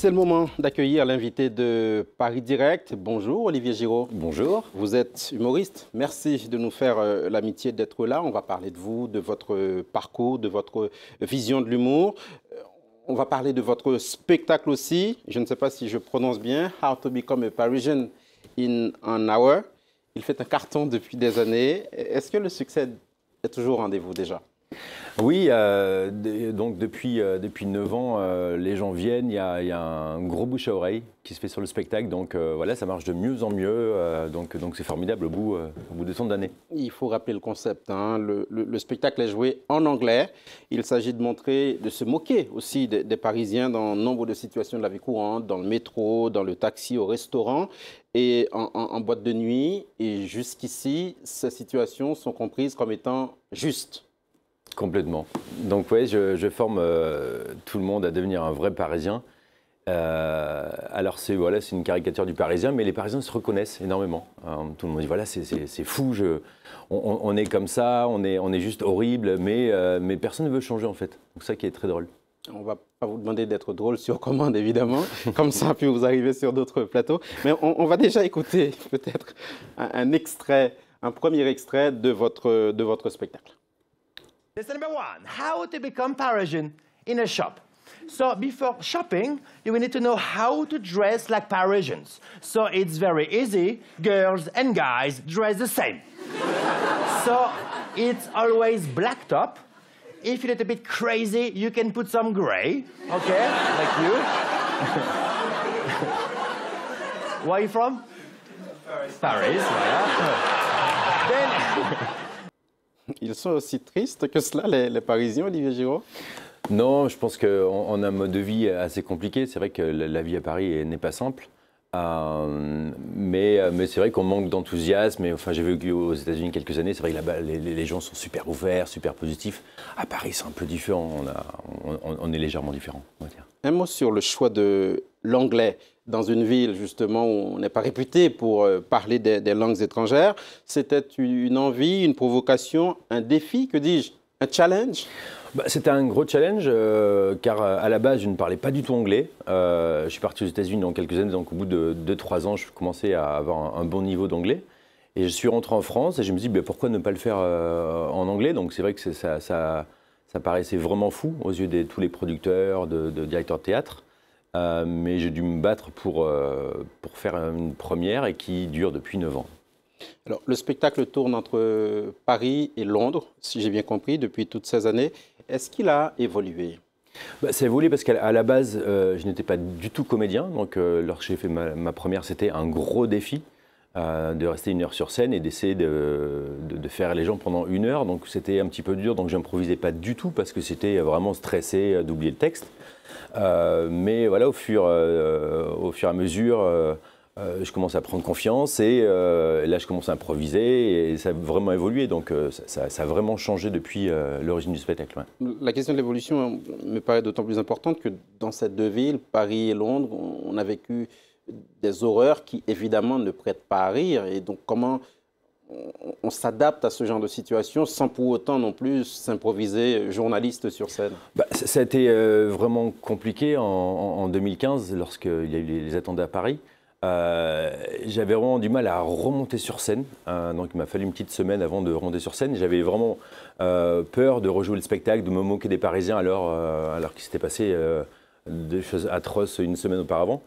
C'est le moment d'accueillir l'invité de Paris Direct. Bonjour Olivier Giraud. Bonjour. Vous êtes humoriste. Merci de nous faire euh, l'amitié d'être là. On va parler de vous, de votre parcours, de votre vision de l'humour. Euh, on va parler de votre spectacle aussi. Je ne sais pas si je prononce bien. How to become a Parisian in an hour. Il fait un carton depuis des années. Est-ce que le succès est toujours rendez-vous déjà oui, euh, donc depuis, euh, depuis 9 ans, euh, les gens viennent, il y a, un gros bouche à oreille qui se fait sur le spectacle, donc voilà, ça marche de mieux en mieux, donc donc c'est formidable au bout, au bout de tant d'années. Il faut rappeler le concept, hein. le, spectacle est joué en anglais, il s'agit de montrer, de se moquer aussi des, Parisiens dans nombre de situations de la vie courante, dans le métro, dans le taxi, au restaurant, et en boîte de nuit, et jusqu'ici, ces situations sont comprises comme étant justes. Complètement. Donc oui, je, forme euh, tout le monde à devenir un vrai Parisien. Euh, alors c'est voilà, c'est une caricature du Parisien, mais les Parisiens se reconnaissent énormément. Hein, tout le monde dit voilà, c'est fou, je, on, est comme ça, on est, on est juste horrible, mais, euh, mais personne ne veut changer en fait. Donc ça qui est très drôle. On va pas vous demander d'être drôle sur commande, évidemment, comme ça puis vous arrivez sur d'autres plateaux. Mais on, va déjà écouter peut-être un, un, extrait, un premier extrait de votre, de votre spectacle. Lesson number one, how to become Parisian in a shop. So before shopping, you will need to know how to dress like Parisians. So it's very easy. Girls and guys dress the same. so it's always black top. If you're a bit crazy, you can put some gray, okay? like you. Where are you from? Paris. Paris, yeah. then... Ils sont aussi tristes que cela, les, Parisiens, Olivier Giraud Non, je pense qu'on a un mode de vie assez compliqué. C'est vrai que la vie à Paris n'est pas simple. Euh, mais, euh, mais c'est vrai qu'on manque d'enthousiasme. enfin, j'ai vécu aux États-Unis quelques années. C'est vrai que là-bas, les, gens sont super ouverts, super positifs. À Paris, c'est un peu différent. On, est légèrement différent, Un mot sur le choix de l'anglais dans une ville justement où on n'est pas réputé pour euh, parler des, langues étrangères. C'était une envie, une provocation, un défi, que dis-je, un challenge bah, C'était un gros challenge euh, car euh, à la base je ne parlais pas du tout anglais. je suis parti aux États-Unis dans quelques années, donc au bout de 2-3 ans je commençais à avoir un, bon niveau d'anglais. Et je suis rentré en France et je me suis dit bah, pourquoi ne pas le faire en anglais Donc c'est vrai que ça, ça, ça, paraissait vraiment fou aux yeux de tous les producteurs, de, de directeurs de théâtre. Euh, mais j'ai dû me battre pour, euh, pour faire une première et qui dure depuis 9 ans. Alors, le spectacle tourne entre Paris et Londres, si j'ai bien compris, depuis toutes ces années. Est-ce qu'il a évolué bah, ça a évolué parce qu'à la base, euh, je n'étais pas du tout comédien. Donc, lorsque j'ai fait ma première, c'était un gros défi. Euh, de rester une heure sur scène et d'essayer de, faire les gens pendant une heure. Donc c'était un petit peu dur, donc je n'improvisais pas du tout parce que c'était vraiment stressé d'oublier le texte. Euh, mais voilà, au fur, euh, au fur et à mesure, je commence à prendre confiance et là je commence à improviser et ça a vraiment évolué. Donc ça, a vraiment changé depuis l'origine du spectacle. La question de l'évolution me paraît d'autant plus importante que dans cette deux villes, Paris et Londres, on a vécu des horreurs qui, évidemment, ne prêtent pas à rire. Et donc, comment on s'adapte à ce genre de situation sans pour autant non plus s'improviser journaliste sur scène bah, Ça a été euh, vraiment compliqué en, 2015 lorsqu'il y a eu les, à Paris. Euh, j'avais vraiment du mal à remonter sur scène, hein. donc il m'a fallu une petite semaine avant de remonter sur scène. J'avais vraiment euh, peur de rejouer le spectacle, de me moquer des Parisiens alors, alors qu'il s'était passé des choses atroces une semaine auparavant.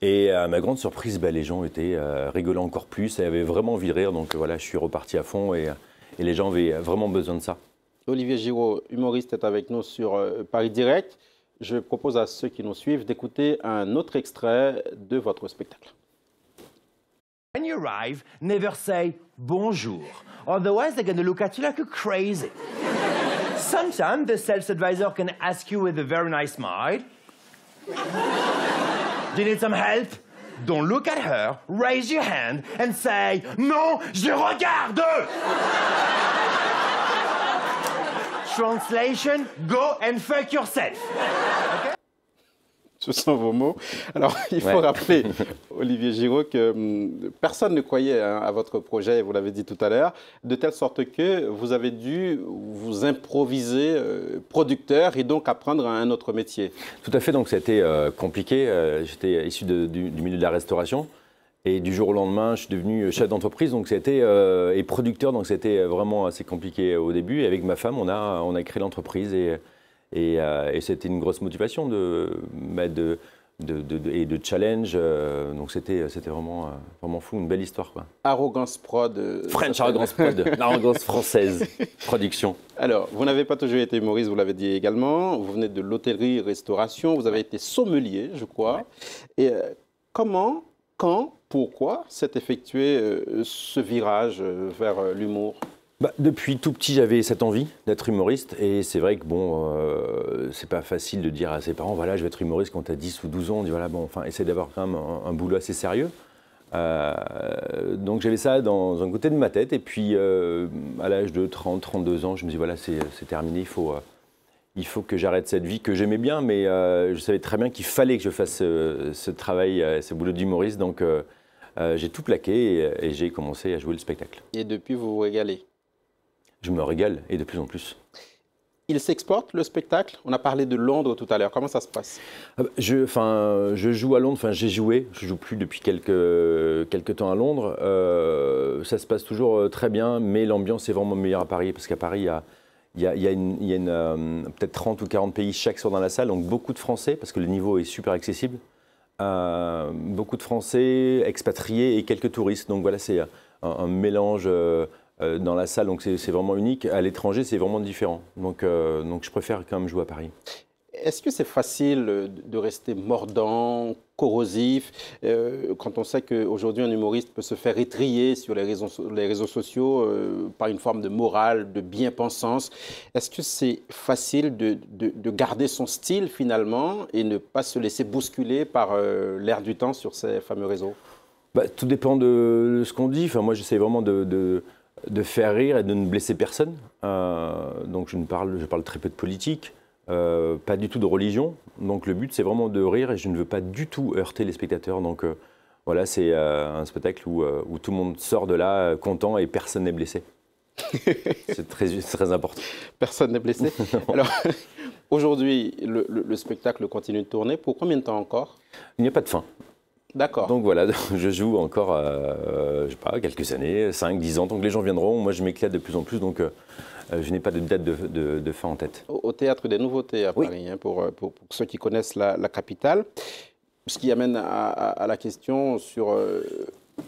Et à ma grande surprise, ben, les gens étaient euh, rigolants encore plus et avaient vraiment envie de rire. Donc voilà, je suis reparti à fond et, les gens avaient vraiment besoin de ça. Olivier Giraud, humoriste, est avec nous sur euh, Paris Direct. Je propose à ceux qui nous suivent d'écouter un autre extrait de votre spectacle. When you arrive, never say bonjour. Otherwise, they're going to look at you like a crazy. Sometimes the sales advisor can ask you with a very nice smile. Do you need some help? Don't look at her, raise your hand, and say, Non, je regarde! Translation, go and fuck yourself. Okay? ce sont vos mots. Alors, il faut rappeler, Olivier Giraud, que hum, personne ne croyait hein, à votre projet, vous l'avez dit tout à l'heure, de telle sorte que vous avez dû vous improviser euh, producteur et donc apprendre un autre métier. Tout à fait, donc c'était euh, compliqué. Euh, j'étais issu du, du, milieu de la restauration. Et du jour au lendemain, je suis devenu chef d'entreprise donc c'était et producteur, donc c'était vraiment assez compliqué au début. Et avec ma femme, on a, on a créé l'entreprise et, euh, et, c'était une grosse motivation de, et de challenge. Euh, donc c'était euh, vraiment, vraiment fou, une belle histoire. Arrogance Prod. French Arrogance Prod, l'arrogance française, production. Alors, vous n'avez pas toujours été humoriste, vous l'avez dit également. Vous venez de l'hôtellerie-restauration, vous avez été sommelier, je crois. Et comment, quand, pourquoi s'est effectué ce virage vers l'humour bah, depuis tout petit, j'avais cette envie d'être humoriste. Et c'est vrai que, bon, euh, c'est pas facile de dire à ses parents, voilà, je vais être humoriste quand tu as 10 ou 12 ans. On dit, voilà, bon, enfin, essaie d'avoir quand même un, boulot assez sérieux. Euh, donc j'avais ça dans un côté de ma tête. Et puis, euh, à l'âge de 30, 32 ans, je me dis, voilà, c'est terminé, il faut, euh, il faut que j'arrête cette vie que j'aimais bien. Mais je savais très bien qu'il fallait que je fasse ce travail, ce boulot d'humoriste. Donc j'ai tout plaqué et, et j'ai commencé à jouer le spectacle. Et depuis, vous vous régalez je me régale et de plus en plus. Il s'exporte le spectacle On a parlé de Londres tout à l'heure. Comment ça se passe ah bah, je, enfin, je joue à Londres, enfin j'ai joué, je joue plus depuis quelques, quelques temps à Londres. Euh, ça se passe toujours euh, très bien, mais l'ambiance est vraiment meilleure à Paris, parce qu'à Paris, il y a, peut-être 30 ou 40 pays chaque soir dans la salle, donc beaucoup de Français, parce que le niveau est super accessible. Euh, beaucoup de Français, expatriés et quelques touristes. Donc voilà, c'est un mélange euh, dans la salle, donc c'est vraiment unique. À l'étranger, c'est vraiment différent. Donc, euh, donc je préfère quand même jouer à Paris. Est-ce que c'est facile de rester mordant, corrosif, euh, quand on sait qu'aujourd'hui un humoriste peut se faire étrier sur les réseaux, les réseaux sociaux par une forme de morale, de bien-pensance Est-ce que c'est facile de, de, garder son style finalement et ne pas se laisser bousculer par l'air du temps sur ces fameux réseaux bah, Tout dépend de, ce qu'on dit. Enfin, moi, j'essaie vraiment de de faire rire et de ne blesser personne. Euh, donc je, ne parle, je parle très peu de politique, euh, pas du tout de religion. Donc le but, c'est vraiment de rire et je ne veux pas du tout heurter les spectateurs. Donc euh, voilà, c'est un spectacle où, tout le monde sort de là content et personne n'est blessé. c'est très, important. Personne n'est blessé. Alors aujourd'hui, le spectacle continue de tourner. Pour combien de temps encore Il n'y a pas de fin. D'accord. Donc voilà, je joue encore, euh, je sais pas, quelques années, 5, 10 ans. Donc les gens viendront, moi je m'éclate de plus en plus, donc euh, euh, je n'ai pas de date de, de, fin en tête. Au, théâtre des nouveautés à Paris, hein, euh, pour, pour, ceux qui connaissent la, capitale. Ce qui amène à, la question sur,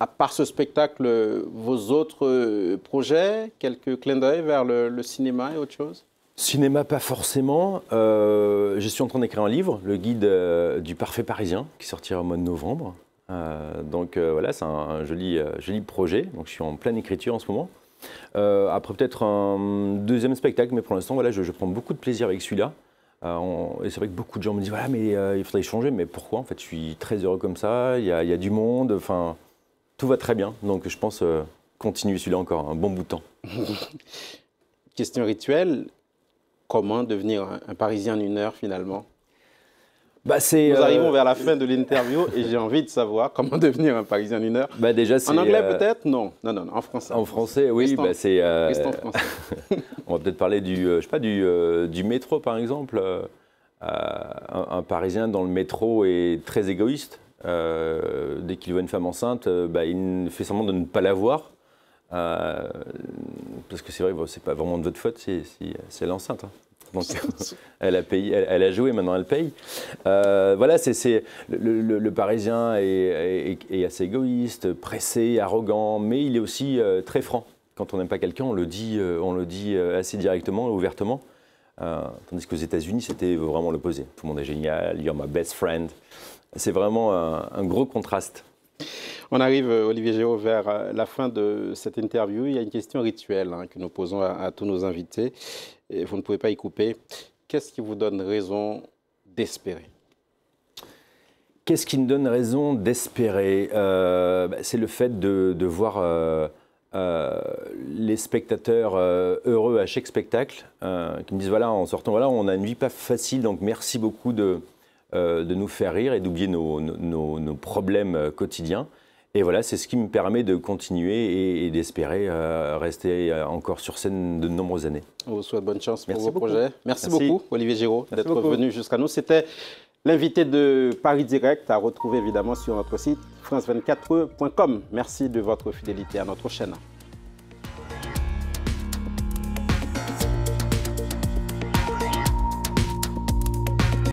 à part ce spectacle, vos autres projets, quelques clins d'œil vers le cinéma et autre chose Cinéma, pas forcément. Euh, je suis en train d'écrire un livre, le guide euh, du parfait parisien, qui sortira au mois de novembre. Euh, donc voilà, c'est un, joli, joli, projet. Donc je suis en pleine écriture en ce moment. après peut-être un deuxième spectacle, mais pour l'instant, voilà, je, prends beaucoup de plaisir avec celui-là. et c'est vrai que beaucoup de gens me disent voilà, mais il faudrait changer. Mais pourquoi En fait, je suis très heureux comme ça. Il y a, y a du monde. Enfin, tout va très bien. Donc je pense continuer celui-là encore un bon bout de temps. Question rituelle, comment devenir un, Parisien en une heure finalement bah, Nous euh, arrivons vers la fin de l'interview et j'ai envie de savoir comment devenir un Parisien en une heure. Bah, déjà, en anglais euh, peut-être non. non. non, en français. En français, oui, bah, c'est. Euh, on va peut-être parler du, je sais pas, du, du métro par exemple. Un, un, Parisien dans le métro est très égoïste. dès qu'il voit une femme enceinte, bah, il fait semblant de ne pas la voir euh, parce que c'est vrai, c'est pas vraiment de votre faute c'est l'enceinte. Hein. elle a payé, elle, a joué, maintenant elle paye. Euh, voilà, c'est le, Parisien est, assez égoïste, pressé, arrogant, mais il est aussi euh, très franc. Quand on n'aime pas quelqu'un, on le dit, on le dit assez directement, ouvertement. tandis qu'aux États-Unis, c'était vraiment l'opposé. Tout le monde est génial, you're my best friend. C'est vraiment un gros contraste. On arrive, euh, Olivier Géraud, vers euh, la fin de cette interview. Il y a une question rituelle hein, que nous posons à, tous nos invités. Et vous ne pouvez pas y couper. Qu'est-ce qui vous donne raison d'espérer Qu'est-ce qui nous donne raison d'espérer euh, bah, C'est le fait de, voir les spectateurs heureux à chaque spectacle, qui me disent voilà, en sortant, voilà, on a une vie pas facile, donc merci beaucoup de, de nous faire rire et d'oublier nos, problèmes quotidiens. Et voilà, c'est ce qui me permet de continuer et, d'espérer euh, rester euh, encore sur scène de nombreuses années. On vous souhaite bonne chance pour Merci vos projets. Merci, Merci, beaucoup, Olivier Giraud, d'être venu jusqu'à nous. C'était l'invité de Paris Direct à retrouver évidemment sur notre site france24.com. Merci de votre fidélité à notre chaîne.